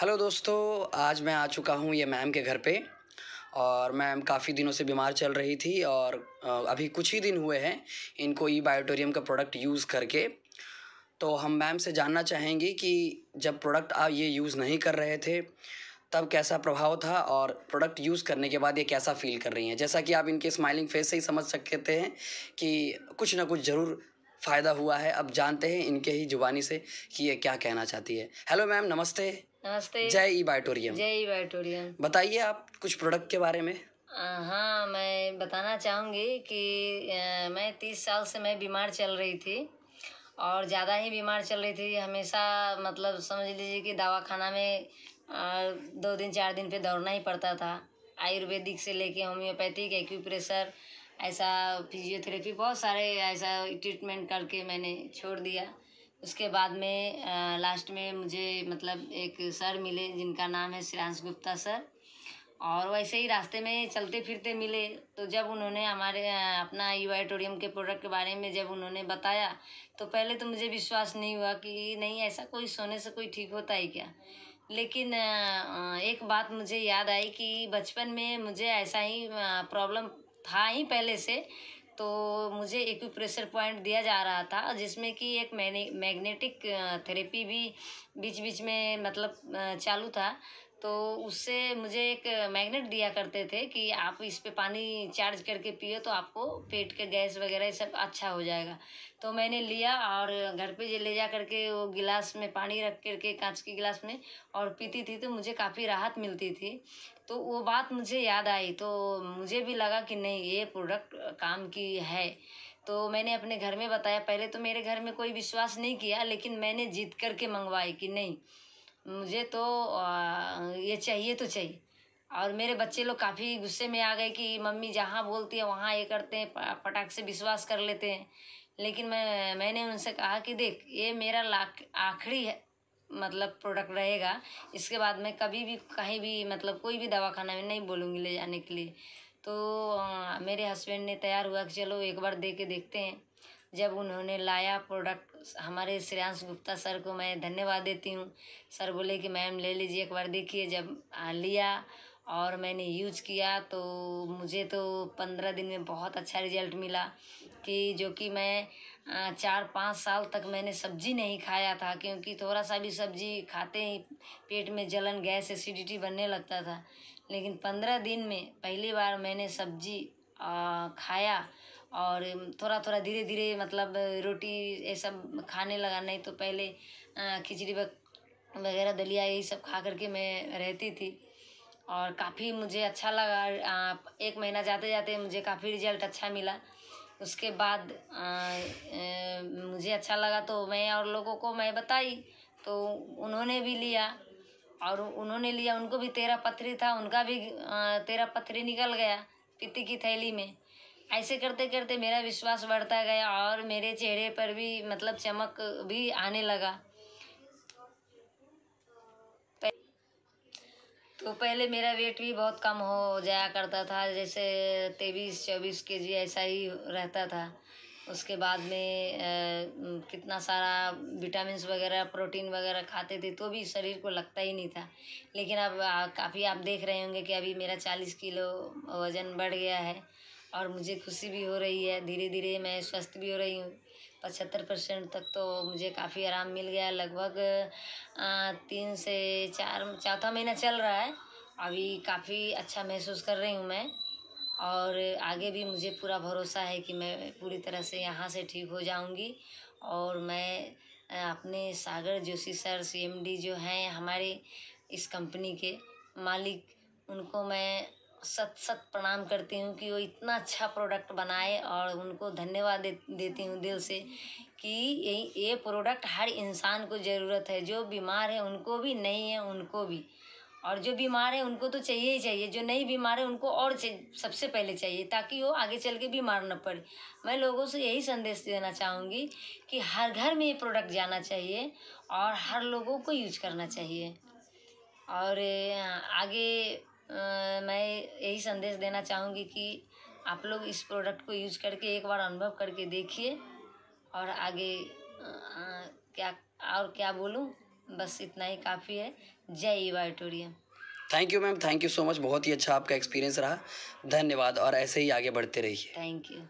hello दोस्तों आज मैं आ चुका हूँ ये मैम के घर पे और मैम काफ़ी दिनों से बीमार चल रही थी और अभी कुछ ही दिन हुए हैं इनको ई बायोटोरियम का प्रोडक्ट यूज़ करके तो हम मैम से जानना चाहेंगे कि जब प्रोडक्ट आप ये यूज़ नहीं कर रहे थे तब कैसा प्रभाव था और प्रोडक्ट यूज़ करने के बाद ये कैसा फील कर रही हैं जैसा कि आप इनके स्माइलिंग फेस से ही समझ सकते हैं कि कुछ ना कुछ ज़रूर फ़ायदा हुआ है अब जानते हैं इनके ही जुबानी से कि ये क्या कहना चाहती है हेलो मैम नमस्ते नमस्ते जय ई बायटोरियम जय ई बायटोरियम बताइए आप कुछ प्रोडक्ट के बारे में हाँ मैं बताना चाहूँगी कि मैं तीस साल से मैं बीमार चल रही थी और ज़्यादा ही बीमार चल रही थी हमेशा मतलब समझ लीजिए कि दवा खाना में दो दिन चार दिन पे दौड़ना ही पड़ता था आयुर्वेदिक से लेके होम्योपैथिक एक्यूप्रेशर ऐसा फिजियोथेरेपी बहुत सारे ऐसा ट्रीटमेंट करके मैंने छोड़ दिया उसके बाद में लास्ट में मुझे मतलब एक सर मिले जिनका नाम है श्रेयांश गुप्ता सर और वैसे ही रास्ते में चलते फिरते मिले तो जब उन्होंने हमारे अपना यू आइटोरियम के प्रोडक्ट के बारे में जब उन्होंने बताया तो पहले तो मुझे विश्वास नहीं हुआ कि नहीं ऐसा कोई सोने से कोई ठीक होता है क्या लेकिन एक बात मुझे याद आई कि बचपन में मुझे ऐसा ही प्रॉब्लम था ही पहले से तो मुझे एक प्रेशर पॉइंट दिया जा रहा था जिसमें कि एक मैने मैग्नेटिक थेरेपी भी बीच बीच में मतलब चालू था तो उससे मुझे एक मैग्नेट दिया करते थे कि आप इस पे पानी चार्ज करके पियो तो आपको पेट के गैस वगैरह सब अच्छा हो जाएगा तो मैंने लिया और घर पे ले जा करके वो गिलास में पानी रख करके कांच के गिलास में और पीती थी तो मुझे काफ़ी राहत मिलती थी तो वो बात मुझे याद आई तो मुझे भी लगा कि नहीं ये प्रोडक्ट काम की है तो मैंने अपने घर में बताया पहले तो मेरे घर में कोई विश्वास नहीं किया लेकिन मैंने जीत करके मंगवाई कि नहीं मुझे तो ये चाहिए तो चाहिए और मेरे बच्चे लोग काफ़ी गुस्से में आ गए कि मम्मी जहाँ बोलती है वहाँ ये करते हैं पटाख से विश्वास कर लेते हैं लेकिन मैं मैंने उनसे कहा कि देख ये मेरा आखिरी मतलब प्रोडक्ट रहेगा इसके बाद मैं कभी भी कहीं भी मतलब कोई भी दवाखाना में नहीं बोलूँगी ले जाने के लिए तो आ, मेरे हस्बैंड ने तैयार हुआ कि चलो एक बार दे के देखते हैं जब उन्होंने लाया प्रोडक्ट हमारे श्रेयांश गुप्ता सर को मैं धन्यवाद देती हूँ सर बोले कि मैम ले लीजिए एक बार देखिए जब लिया और मैंने यूज किया तो मुझे तो पंद्रह दिन में बहुत अच्छा रिजल्ट मिला कि जो कि मैं चार पाँच साल तक मैंने सब्जी नहीं खाया था क्योंकि थोड़ा सा भी सब्जी खाते ही पेट में जलन गैस एसिडिटी बनने लगता था लेकिन पंद्रह दिन में पहली बार मैंने सब्जी खाया और थोड़ा थोड़ा धीरे धीरे मतलब रोटी ये सब खाने लगा नहीं तो पहले खिचड़ी वगैरह दलिया यही सब खा करके मैं रहती थी और काफ़ी मुझे अच्छा लगा एक महीना जाते जाते मुझे काफ़ी रिजल्ट अच्छा मिला उसके बाद आ, मुझे अच्छा लगा तो मैं और लोगों को मैं बताई तो उन्होंने भी लिया और उन्होंने लिया उनको भी तेरा पथरी था उनका भी तेरा पथरी निकल गया पिति की थैली में ऐसे करते करते मेरा विश्वास बढ़ता गया और मेरे चेहरे पर भी मतलब चमक भी आने लगा तो पहले मेरा वेट भी बहुत कम हो जाया करता था जैसे तेईस चौबीस के जी ऐसा ही रहता था उसके बाद में कितना सारा विटामिन्स वगैरह प्रोटीन वगैरह खाते थे तो भी शरीर को लगता ही नहीं था लेकिन अब काफ़ी आप देख रहे होंगे कि अभी मेरा चालीस किलो वज़न बढ़ गया है और मुझे खुशी भी हो रही है धीरे धीरे मैं स्वस्थ भी हो रही हूँ पचहत्तर परसेंट तक तो मुझे काफ़ी आराम मिल गया लगभग तीन से चार चौथा महीना चल रहा है अभी काफ़ी अच्छा महसूस कर रही हूँ मैं और आगे भी मुझे पूरा भरोसा है कि मैं पूरी तरह से यहाँ से ठीक हो जाऊँगी और मैं अपने Sagar Joshi sir C M D जो हैं हमारे इस कंपनी के मालिक उनको मैं सत सत प्रणाम करती हूँ कि वो इतना अच्छा प्रोडक्ट बनाए और उनको धन्यवाद दे, देती हूँ दिल से कि ये ये प्रोडक्ट हर इंसान को ज़रूरत है जो बीमार है उनको भी नहीं है उनको भी और जो बीमार है उनको तो चाहिए ही चाहिए जो नहीं बीमार है उनको और सबसे पहले चाहिए ताकि वो आगे चल के बीमार न पड़े मैं लोगों से यही संदेश देना चाहूँगी कि हर घर में ये प्रोडक्ट जाना चाहिए और हर लोगों को यूज करना चाहिए और आगे आ, मैं यही संदेश देना चाहूँगी कि आप लोग इस प्रोडक्ट को यूज करके एक बार अनुभव करके देखिए और आगे आ, क्या और क्या बोलूँ बस इतना ही काफ़ी है जय वाटोरियम thank you ma'am thank you so much बहुत ही अच्छा आपका एक्सपीरियंस रहा धन्यवाद और ऐसे ही आगे बढ़ते रहिए थैंक यू